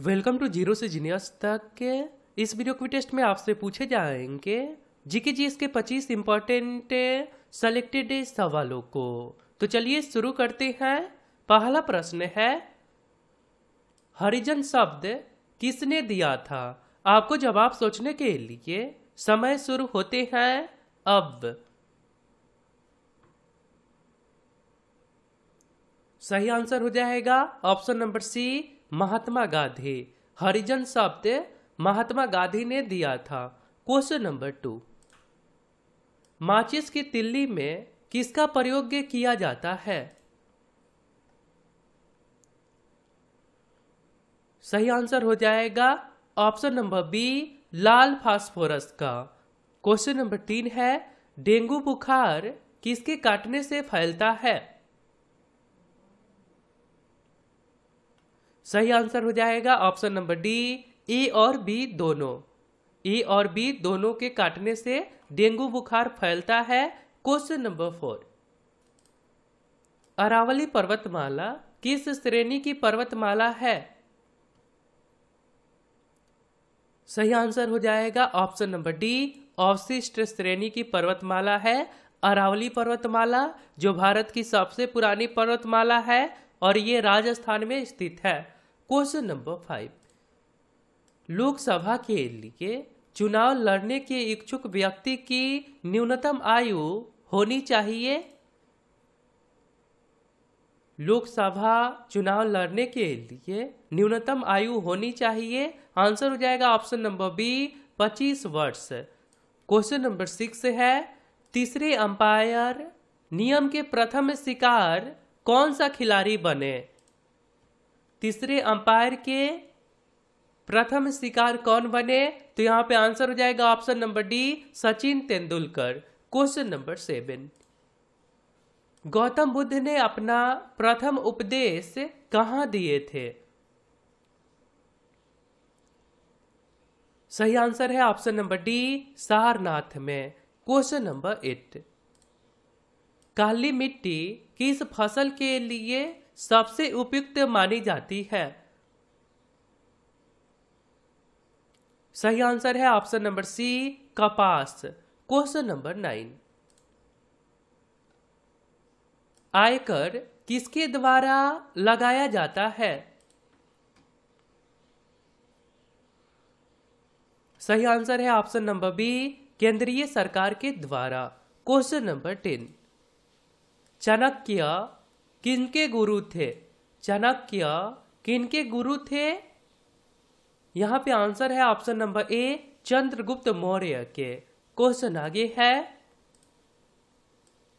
welcome to zero से genius तक के इस वीडियो क्विक टेस्ट में आपसे पूछे जाएंगे जीके जीएस के 25 इंपॉर्टेंट सेलेक्टेड सवालों को तो चलिए शुरू करते हैं पहला प्रश्न है हरिजन शब्द किसने दिया था आपको जवाब सोचने के लिए समय शुरू होते हैं अब सही आंसर हो जाएगा option number C Mahatma Gandhi Harijan शब्द महात्मा गांधी ने दिया था क्वेश्चन नंबर टू माचिस की तिल्ली में किसका प्रयोग किया जाता है सही आंसर हो जाएगा ऑप्शन नंबर बी लाल फास्फोरस का क्वेश्चन नंबर तीन है डेंगू बुखार किसके काटने से फैलता है सही आंसर हो जाएगा ऑप्शन नंबर डी ए और बी दोनों ए और बी दोनों के काटने से डेंगू बुखार फैलता है क्वेश्चन नंबर फोर अरावली पर्वतमाला किस श्रेणी की पर्वतमाला है सही आंसर हो जाएगा ऑप्शन नंबर डी अवशिष्ट श्रेणी की पर्वतमाला है अरावली पर्वतमाला जो भारत की सबसे पुरानी पर्वतमाला है और ये राजस्थान में स्थित है क्वेश्चन नंबर फाइव लोकसभा के लिए चुनाव लड़ने के इच्छुक व्यक्ति की न्यूनतम आयु होनी चाहिए लोकसभा चुनाव लड़ने के लिए न्यूनतम आयु होनी चाहिए आंसर हो जाएगा ऑप्शन नंबर बी पच्चीस वर्ष क्वेश्चन नंबर सिक्स है तीसरे अंपायर नियम के प्रथम शिकार कौन सा खिलाड़ी बने तीसरे अंपायर के प्रथम शिकार कौन बने तो यहाँ पे आंसर हो जाएगा option number D Sachin Tendulkar question number seven Gautam Buddha ने अपना प्रथम उपदेश कहाँ दिए थे सही आंसर है ऑप्शन नंबर डी सारनाथ में क्वेश्चन नंबर एट काली मिट्टी किस फसल के लिए सबसे उपयुक्त मानी जाती है सही आंसर है ऑप्शन नंबर सी कपास क्वेश्चन नंबर नाइन आयकर किसके द्वारा लगाया जाता है सही आंसर है ऑप्शन नंबर बी केंद्रीय सरकार के द्वारा क्वेश्चन नंबर टेन चाणक्य किनके गुरु थे चाणक्य किनके गुरु थे यहाँ पे आंसर है option number A Chandragupta Maurya के क्वेश्चन आगे है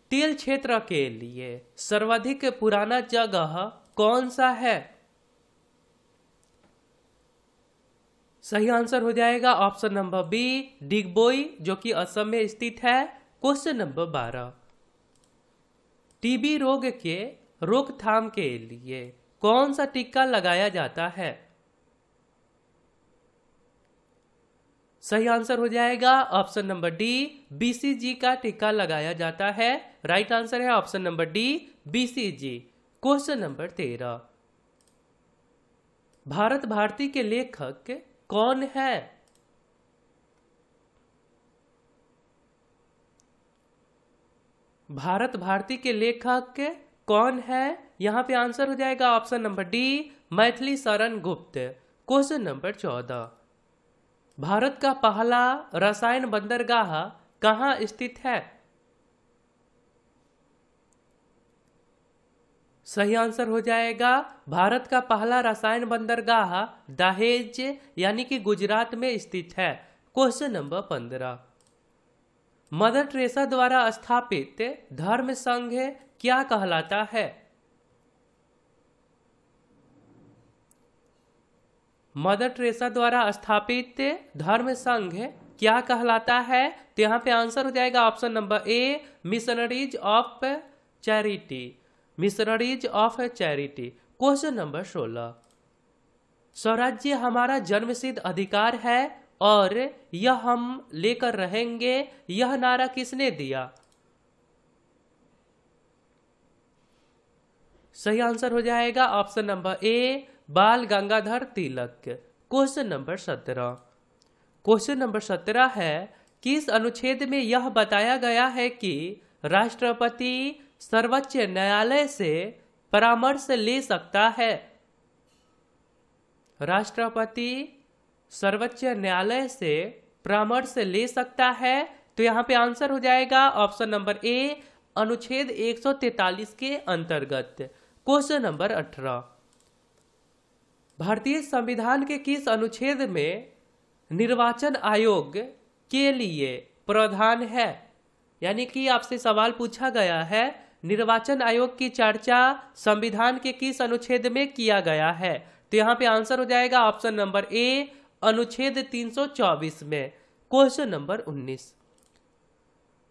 तेल क्षेत्र के लिए सर्वाधिक पुराना जगह कौन सा है सही आंसर हो जाएगा ऑप्शन नंबर बी डिगबोई जो कि असम में स्थित है क्वेश्चन नंबर बारह टीबी रोग के रोकथाम के लिए कौन सा टीका लगाया जाता है सही आंसर हो जाएगा ऑप्शन नंबर डी बीसीजी का टीका लगाया जाता है राइट right आंसर है option number D BCG question number तेरह भारत भारती के लेखक कौन है भारत भारती के लेखक कौन है यहाँ पे आंसर हो जाएगा ऑप्शन नंबर डी मैथिली शरण गुप्त क्वेश्चन नंबर चौदह भारत का पहला रसायन बंदरगाह कहाँ स्थित है सही आंसर हो जाएगा भारत का पहला रसायन बंदरगाह दहेज यानी कि गुजरात में स्थित है क्वेश्चन नंबर पंद्रह मदर ट्रेसा द्वारा स्थापित धर्म संघ क्या कहलाता है मदर ट्रेसा द्वारा स्थापित धर्म संघ क्या कहलाता है तो यहां पे आंसर हो जाएगा option number A missionaries of charity missionaries of charity question number सोलह स्वराज्य हमारा जन्मसिद्ध अधिकार है और यह हम लेकर रहेंगे यह नारा किसने दिया सही आंसर हो जाएगा option number A Bal Gangadhar Tilak question number सत्रह क्वेश्चन नंबर सत्रह है किस अनुच्छेद में यह बताया गया है कि राष्ट्रपति सर्वोच्च न्यायालय से परामर्श ले सकता है राष्ट्रपति सर्वोच्च न्यायालय से परामर्श ले सकता है तो यहाँ पे आंसर हो जाएगा ऑप्शन नंबर ए अनुच्छेद 143 के अंतर्गत क्वेश्चन नंबर अठारह भारतीय संविधान के किस अनुच्छेद में निर्वाचन आयोग के लिए प्रावधान है यानी कि आपसे सवाल पूछा गया है निर्वाचन आयोग की चर्चा संविधान के किस अनुच्छेद में किया गया है तो यहाँ पे आंसर हो जाएगा ऑप्शन नंबर ए अनुच्छेद 324 में क्वेश्चन नंबर 19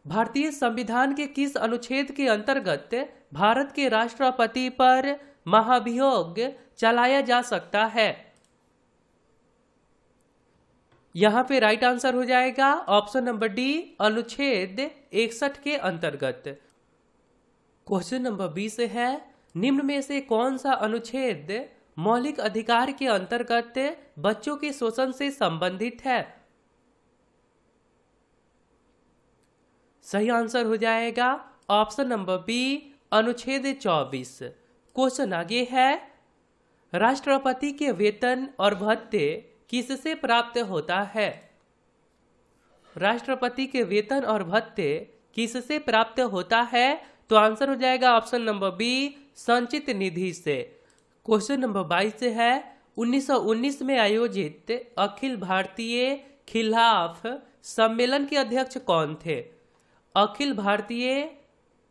भारतीय संविधान के किस अनुच्छेद के अंतर्गत भारत के राष्ट्रपति पर महाभियोग चलाया जा सकता है यहाँ पे राइट आंसर हो जाएगा ऑप्शन नंबर डी अनुच्छेद इकसठ के अंतर्गत क्वेश्चन नंबर बीस है निम्न में से कौन सा अनुच्छेद मौलिक अधिकार के अंतर्गत बच्चों के शोषण से संबंधित है सही आंसर हो जाएगा ऑप्शन नंबर बी अनुच्छेद 24 क्वेश्चन आगे है राष्ट्रपति के वेतन और भत्ते किससे प्राप्त होता है राष्ट्रपति के वेतन और भत्ते किससे प्राप्त होता है तो आंसर हो जाएगा ऑप्शन नंबर बी संचित निधि से क्वेश्चन नंबर 22 से है 1919 में आयोजित अखिल भारतीय खिलाफ सम्मेलन के अध्यक्ष कौन थे अखिल भारतीय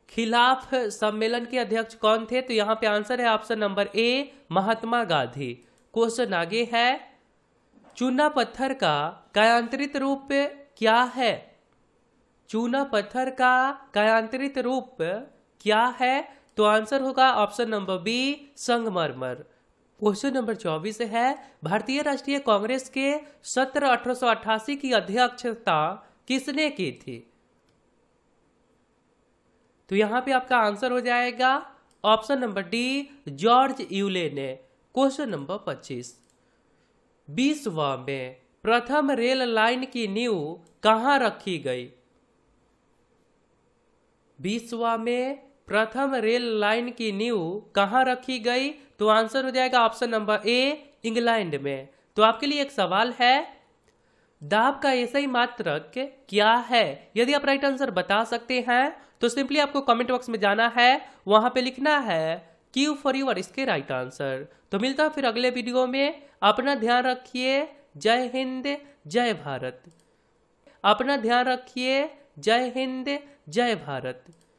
खिलाफ सम्मेलन के अध्यक्ष कौन थे तो यहाँ पे आंसर है option number A Mahatma Gandhi question आगे है चूना पत्थर का कायांतरित रूप क्या है चूना पत्थर का कायांतरित रूप क्या है तो आंसर होगा ऑप्शन नंबर बी संगमरमर क्वेश्चन नंबर चौबीस है भारतीय राष्ट्रीय कांग्रेस के सत्र अठारह की अध्यक्षता किसने की थी तो यहाँ पे आपका आंसर हो जाएगा option number D George Yule ने क्वेश्चन नंबर पच्चीस बीसवा में प्रथम रेल लाइन की नींव कहाँ रखी गई बीसवा में प्रथम रेल लाइन की नींव कहाँ रखी गई तो आंसर हो जाएगा ऑप्शन नंबर ए इंग्लैंड में तो आपके लिए एक सवाल है दाब का ऐसा ही मात्रक क्या है यदि आप राइट आंसर बता सकते हैं तो सिंपली आपको कमेंट बॉक्स में जाना है वहां पे लिखना है क्यू फॉर यूर इसके राइट आंसर तो मिलता है फिर अगले वीडियो में अपना ध्यान रखिए जय हिंद जय भारत अपना ध्यान रखिए जय हिंद जय भारत